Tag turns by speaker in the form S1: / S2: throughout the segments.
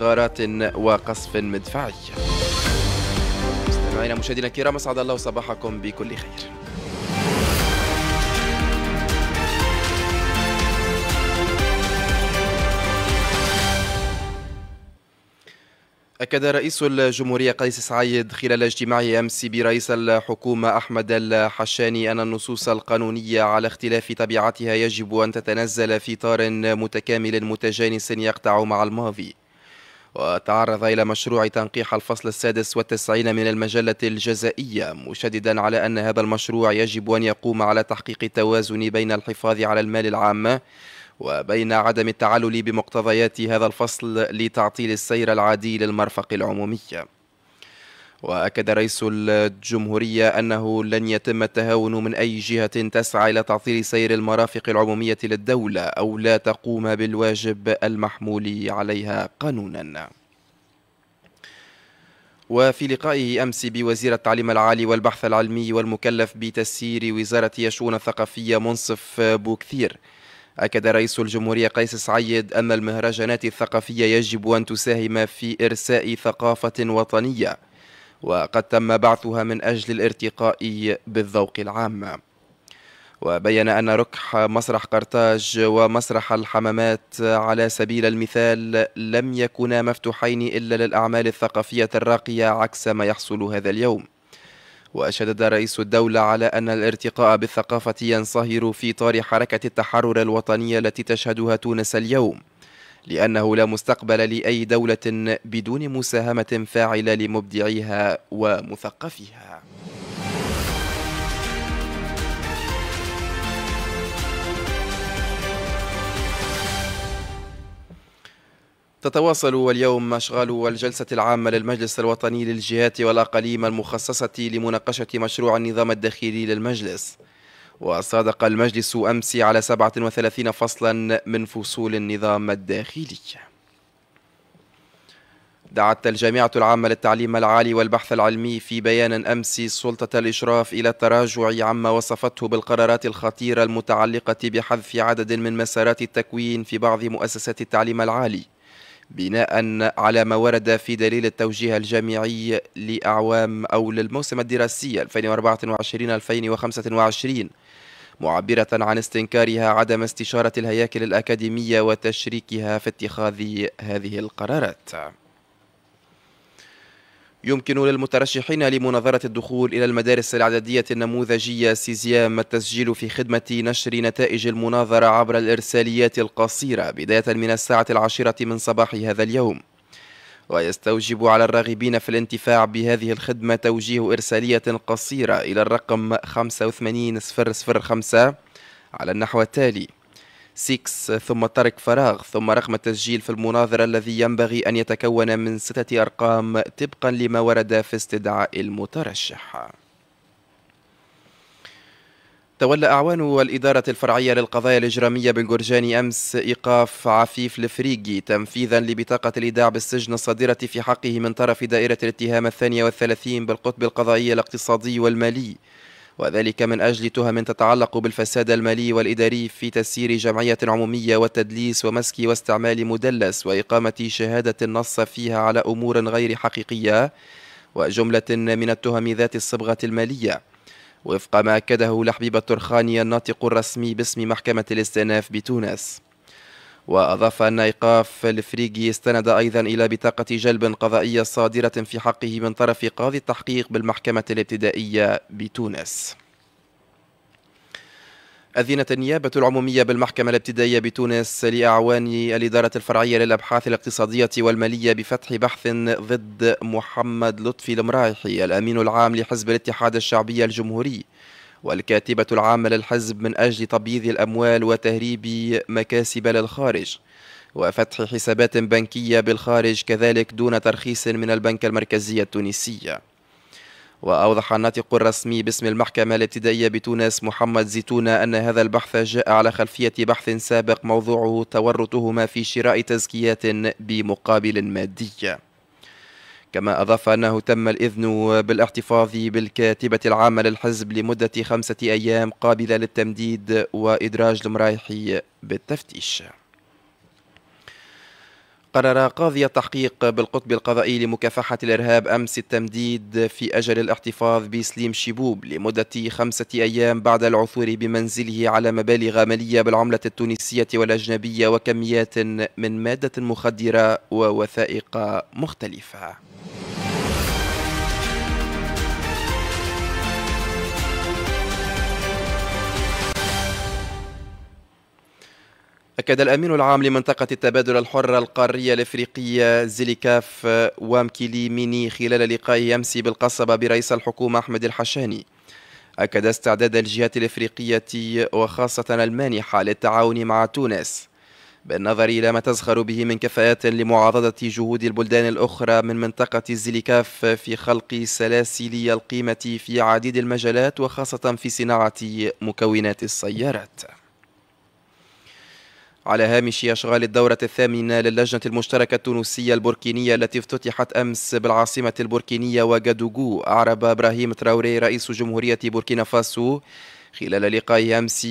S1: غارات وقصف مدفعي مستمعينا مشاهدينا الكرام اسعد الله صباحكم بكل خير أكد رئيس الجمهورية قيس سعيد خلال اجتماعه أمس برئيس الحكومة أحمد الحشاني أن النصوص القانونية على اختلاف طبيعتها يجب أن تتنزل في إطار متكامل متجانس يقطع مع الماضي وتعرض إلى مشروع تنقيح الفصل السادس والتسعين من المجلة الجزائية مشددا على أن هذا المشروع يجب أن يقوم على تحقيق التوازن بين الحفاظ على المال العام وبين عدم التعلل بمقتضيات هذا الفصل لتعطيل السير العادي للمرفق العمومي وأكد رئيس الجمهورية أنه لن يتم التهاون من أي جهة تسعى إلى تعطيل سير المرافق العمومية للدولة أو لا تقوم بالواجب المحمول عليها قانونا وفي لقائه أمس بوزير التعليم العالي والبحث العلمي والمكلف بتسيير وزارة الشؤون الثقافية منصف بوكثير أكد رئيس الجمهورية قيس سعيد أن المهرجانات الثقافية يجب أن تساهم في إرساء ثقافة وطنية وقد تم بعثها من أجل الارتقاء بالذوق العام وبين أن ركح مسرح قرطاج ومسرح الحمامات على سبيل المثال لم يكونا مفتوحين إلا للأعمال الثقافية الراقية عكس ما يحصل هذا اليوم وشدد رئيس الدولة على أن الارتقاء بالثقافة ينصهر في طار حركة التحرر الوطنية التي تشهدها تونس اليوم لأنه لا مستقبل لأي دولة بدون مساهمة فاعلة لمبدعيها ومثقفيها تتواصل واليوم أشغال الجلسة العامة للمجلس الوطني للجهات والأقاليم المخصصة لمناقشة مشروع النظام الداخلي للمجلس وصادق المجلس أمس على 37 فصلا من فصول النظام الداخلي دعت الجامعة العامة للتعليم العالي والبحث العلمي في بيان أمس سلطة الإشراف إلى التراجع عما وصفته بالقرارات الخطيرة المتعلقة بحذف عدد من مسارات التكوين في بعض مؤسسات التعليم العالي بناء على ما ورد في دليل التوجيه الجامعي لأعوام أو للموسم الدراسي 2024-2025 معبرة عن استنكارها عدم استشارة الهياكل الأكاديمية وتشريكها في اتخاذ هذه القرارات يمكن للمترشحين لمناظرة الدخول إلى المدارس الإعدادية النموذجية سيزيام التسجيل في خدمة نشر نتائج المناظرة عبر الإرساليات القصيرة بداية من الساعة العاشرة من صباح هذا اليوم ويستوجب على الراغبين في الانتفاع بهذه الخدمة توجيه إرسالية قصيرة إلى الرقم 85005 على النحو التالي 6 ثم ترك فراغ ثم رقم التسجيل في المناظرة الذي ينبغي أن يتكون من ستة أرقام طبقا لما ورد في استدعاء المترشح تولى أعوان الإدارة الفرعية للقضايا الإجرامية بالجرجاني أمس إيقاف عفيف الفريقي تنفيذا لبطاقة الإيداع بالسجن الصادرة في حقه من طرف دائرة الاتهام الثانية والثلاثين بالقطب القضائي الاقتصادي والمالي وذلك من أجل تهم تتعلق بالفساد المالي والإداري في تسيير جمعية عمومية والتدليس ومسك واستعمال مدلس وإقامة شهادة نص فيها على أمور غير حقيقية وجملة من التهم ذات الصبغة المالية وفق ما أكده لحبيب الترخاني الناطق الرسمي باسم محكمة الاستئناف بتونس وأضاف أن إيقاف الفريقي استند أيضا إلى بطاقة جلب قضائية صادرة في حقه من طرف قاضي التحقيق بالمحكمة الابتدائية بتونس أذنت النيابة العمومية بالمحكمة الابتدائية بتونس لأعوان الإدارة الفرعية للأبحاث الاقتصادية والمالية بفتح بحث ضد محمد لطفي المرايحي الأمين العام لحزب الاتحاد الشعبي الجمهوري والكاتبة العامة للحزب من أجل تبييض الأموال وتهريب مكاسب للخارج وفتح حسابات بنكية بالخارج كذلك دون ترخيص من البنك المركزي التونسي وأوضح الناطق الرسمي باسم المحكمة الابتدائية بتونس محمد زيتونة أن هذا البحث جاء على خلفية بحث سابق موضوعه تورطهما في شراء تزكيات بمقابل مادي كما أضاف أنه تم الإذن بالاحتفاظ بالكاتبة العامة للحزب لمدة خمسة أيام قابلة للتمديد وإدراج المرايح بالتفتيش قرر قاضي التحقيق بالقطب القضائي لمكافحة الإرهاب أمس التمديد في أجل الاحتفاظ بسليم شيبوب لمدة خمسة أيام بعد العثور بمنزله على مبالغ مالية بالعملة التونسية والأجنبية وكميات من مادة مخدرة ووثائق مختلفة أكد الأمين العام لمنطقة التبادل الحر القارية الإفريقية زيليكاف وامكيلي ميني خلال لقائه أمس بالقصبة برئيس الحكومة أحمد الحشاني أكد استعداد الجهات الإفريقية وخاصة المانحة للتعاون مع تونس بالنظر إلى ما تزخر به من كفاءات لمعارضة جهود البلدان الأخرى من منطقة زيليكاف في خلق سلاسل القيمة في عديد المجالات وخاصة في صناعة مكونات السيارات على هامش أشغال الدورة الثامنة للجنة المشتركة التونسية البوركينية التي افتتحت أمس بالعاصمة البوركينية وغادوغو أعرب إبراهيم تراوري رئيس جمهورية بوركينا فاسو خلال لقاء أمس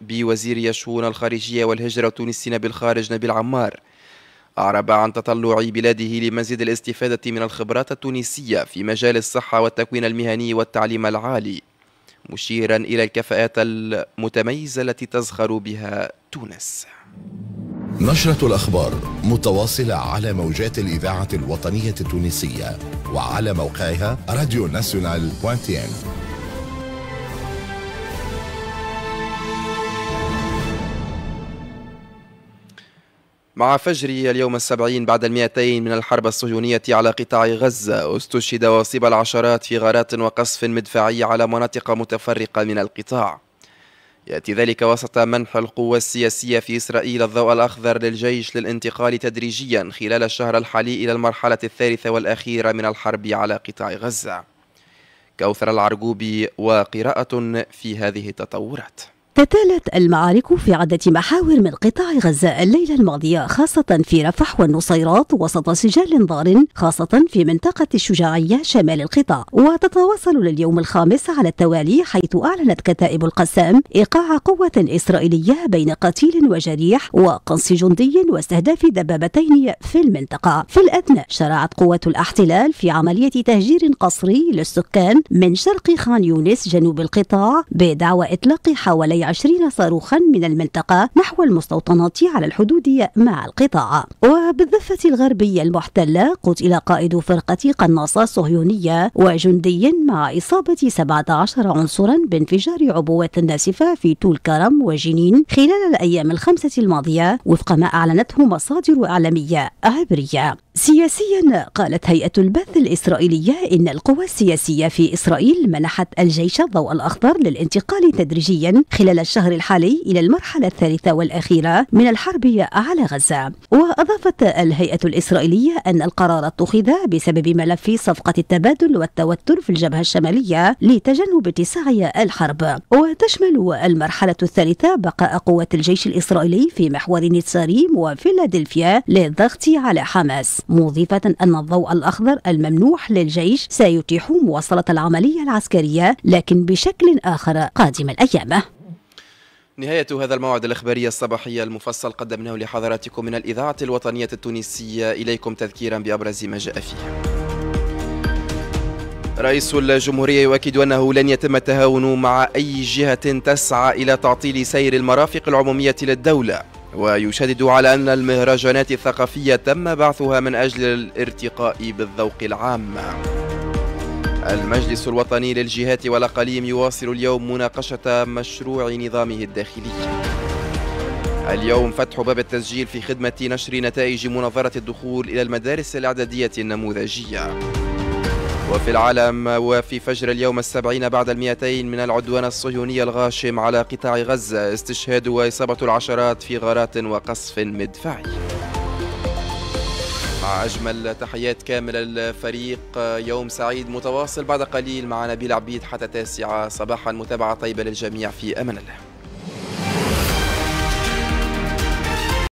S1: بوزير الشؤون الخارجية والهجرة التونسيين بالخارج نبيل عمار أعرب عن تطلع بلاده لمزيد الاستفادة من الخبرات التونسية في مجال الصحة والتكوين المهني والتعليم العالي مشيرا إلى الكفاءات المتميزة التي تزخر بها تونس نشرة الأخبار متواصلة على موجات الإذاعة الوطنية التونسية وعلى موقعها راديو ناسيونال بوانتين مع فجر اليوم السبعين بعد المئتين من الحرب الصهيونية على قطاع غزة استشهد واصيب العشرات في غارات وقصف مدفعي على مناطق متفرقة من القطاع يأتي ذلك وسط منح القوى السياسية في إسرائيل الضوء الأخضر للجيش للانتقال تدريجيا خلال الشهر الحالي إلى المرحلة الثالثة والأخيرة من الحرب على قطاع غزة كوثر العرقوبي وقراءة في هذه التطورات
S2: تتالت المعارك في عدة محاور من قطاع غزة الليلة الماضية خاصة في رفح والنصيرات وسط سجال ضار خاصة في منطقة الشجاعية شمال القطاع وتتواصل لليوم الخامس على التوالي حيث أعلنت كتائب القسام إيقاع قوة إسرائيلية بين قتيل وجريح وقنص جندي واستهداف دبابتين في المنطقة في الأثناء شرعت قوة الاحتلال في عملية تهجير قصري للسكان من شرق خان يونس جنوب القطاع بدعوى إطلاق حوالي عشرين صاروخا من المنطقة نحو المستوطنات على الحدود مع القطاع وبالضفة الغربية المحتلة قتل قائد فرقة قناصة صهيونية وجندي مع إصابة 17 عنصرا بانفجار عبوات ناسفة في تول كرم وجنين خلال الأيام الخمسة الماضية وفق ما أعلنته مصادر إعلامية عبرية سياسيا قالت هيئة البث الإسرائيلية إن القوى السياسية في إسرائيل منحت الجيش الضوء الأخضر للانتقال تدريجيا خلال خلال الشهر الحالي إلى المرحلة الثالثة والأخيرة من الحرب على غزة وأضافت الهيئة الإسرائيلية أن القرار اتخذ بسبب ملف صفقة التبادل والتوتر في الجبهة الشمالية لتجنب اتساع الحرب وتشمل المرحلة الثالثة بقاء قوات الجيش الإسرائيلي في محور نتساريم وفيلادلفيا للضغط على حماس مضيفة أن الضوء الأخضر الممنوح للجيش سيتيح مواصلة العملية العسكرية لكن بشكل آخر قادم الأيام
S1: نهاية هذا الموعد الإخباري الصباحي المفصل قدمناه لحضراتكم من الإذاعة الوطنية التونسية إليكم تذكيرا بأبرز ما جاء فيه رئيس الجمهورية يؤكد أنه لن يتم التهاون مع أي جهة تسعى إلى تعطيل سير المرافق العمومية للدولة ويشدد على أن المهرجانات الثقافية تم بعثها من أجل الارتقاء بالذوق العام المجلس الوطني للجهات والأقاليم يواصل اليوم مناقشة مشروع نظامه الداخلي اليوم فتح باب التسجيل في خدمة نشر نتائج مناظرة الدخول إلى المدارس الإعدادية النموذجية وفي العالم وفي فجر اليوم السبعين بعد المئتين من العدوان الصهيوني الغاشم على قطاع غزة استشهاد وإصابة العشرات في غارات وقصف مدفعي مع أجمل تحيات كاملة الفريق يوم سعيد متواصل بعد قليل مع نبيل عبيد حتى تاسعة صباحا متابعة طيبة للجميع في أمان الله